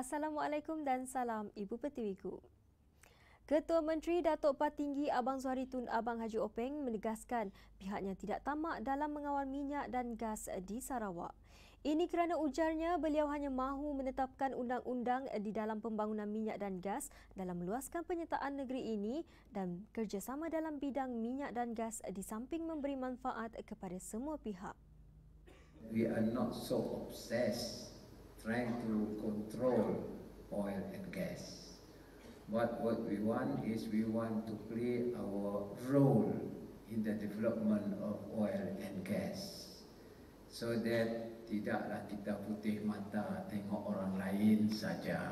Assalamualaikum dan salam Ibu Pertiwiku. Ketua Menteri Datuk Patinggi Abang Zuhari Tun Abang Haji Openg menegaskan pihaknya tidak tamak dalam mengawal minyak dan gas di Sarawak. Ini kerana ujarnya beliau hanya mahu menetapkan undang-undang di dalam pembangunan minyak dan gas dalam meluaskan penyertaan negeri ini dan kerjasama dalam bidang minyak dan gas di samping memberi manfaat kepada semua pihak. We are not so obsessed trying to control oil and gas. But what we want is we want to play our role in the development of oil and gas. So that tidaklah kita putih mata tengok orang lain saja.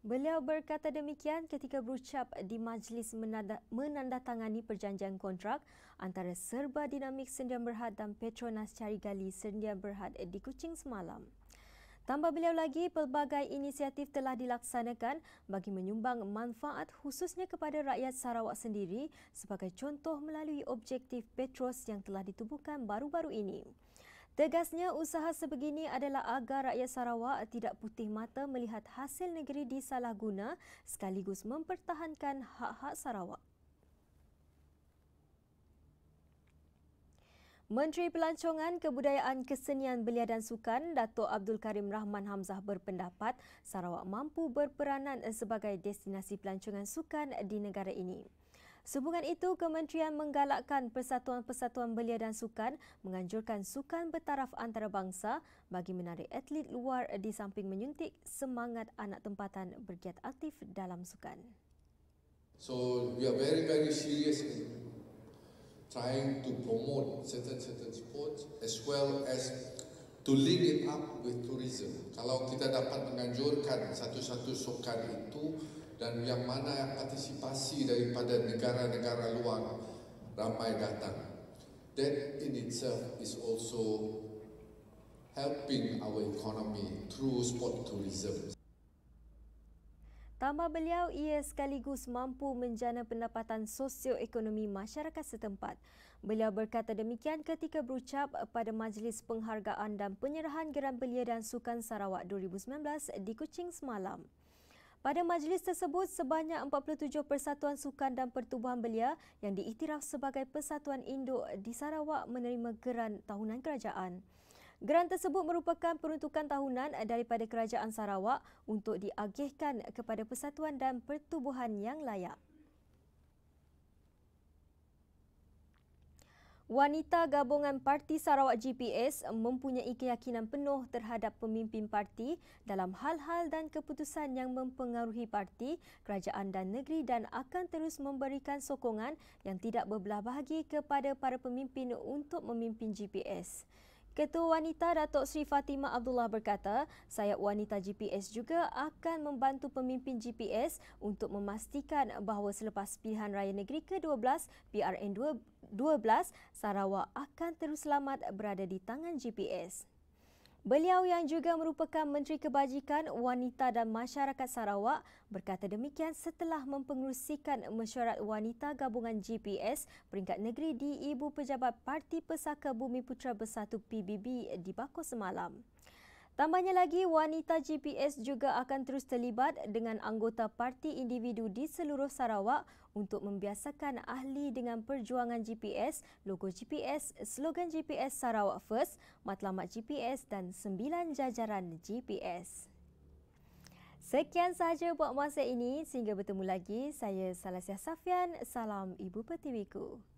Beliau berkata demikian ketika berucap di majlis menandatangani perjanjian kontrak antara serba dinamik Sendian Berhad dan Petronas Cari Gali Sendian Berhad di Kuching semalam. Tambah beliau lagi, pelbagai inisiatif telah dilaksanakan bagi menyumbang manfaat khususnya kepada rakyat Sarawak sendiri sebagai contoh melalui objektif Petros yang telah ditubuhkan baru-baru ini. Tegasnya, usaha sebegini adalah agar rakyat Sarawak tidak putih mata melihat hasil negeri disalahguna sekaligus mempertahankan hak-hak Sarawak. Menteri Pelancongan Kebudayaan Kesenian Belia dan Sukan, Dato' Abdul Karim Rahman Hamzah berpendapat Sarawak mampu berperanan sebagai destinasi pelancongan sukan di negara ini. Sehubungan itu, Kementerian menggalakkan Persatuan-Persatuan Belia dan Sukan menganjurkan sukan bertaraf antarabangsa bagi menarik atlet luar di samping menyuntik semangat anak tempatan bergiat aktif dalam sukan. So we are very very serious in trying to promote certain certain sports as well as to link it up with tourism. Kalau kita dapat menganjurkan satu-satu sukan itu dan yang mana antisipasi daripada negara-negara luar ramai datang. That in itself is also helping our economy through sport tourism. Tambah beliau, ia sekaligus mampu menjana pendapatan sosioekonomi masyarakat setempat. Beliau berkata demikian ketika berucap pada Majlis Penghargaan dan Penyerahan geram Belia dan Sukan Sarawak 2019 di Kuching semalam. Pada majlis tersebut, sebanyak 47 persatuan sukan dan pertubuhan belia yang diiktiraf sebagai Persatuan Induk di Sarawak menerima geran tahunan kerajaan. Geran tersebut merupakan peruntukan tahunan daripada Kerajaan Sarawak untuk diagihkan kepada persatuan dan pertubuhan yang layak. Wanita gabungan Parti Sarawak GPS mempunyai keyakinan penuh terhadap pemimpin parti dalam hal-hal dan keputusan yang mempengaruhi parti, kerajaan dan negeri dan akan terus memberikan sokongan yang tidak berbelah bahagi kepada para pemimpin untuk memimpin GPS. Ketua Wanita Datuk Sri Fatima Abdullah berkata, sayap wanita GPS juga akan membantu pemimpin GPS untuk memastikan bahawa selepas pilihan raya negeri ke-12 PRN 12, Sarawak akan terus selamat berada di tangan GPS. Beliau yang juga merupakan Menteri Kebajikan Wanita dan Masyarakat Sarawak berkata demikian setelah mempengerusikan mesyuarat wanita gabungan GPS peringkat negeri di Ibu Pejabat Parti Pesaka Bumi Putra Bersatu PBB di Bakau semalam. Tambahnya lagi, wanita GPS juga akan terus terlibat dengan anggota parti individu di seluruh Sarawak untuk membiasakan ahli dengan perjuangan GPS, logo GPS, slogan GPS Sarawak First, matlamat GPS dan sembilan jajaran GPS. Sekian sahaja buat masa ini. Sehingga bertemu lagi, saya Salasya Safian. Salam Ibu Pertiwiku.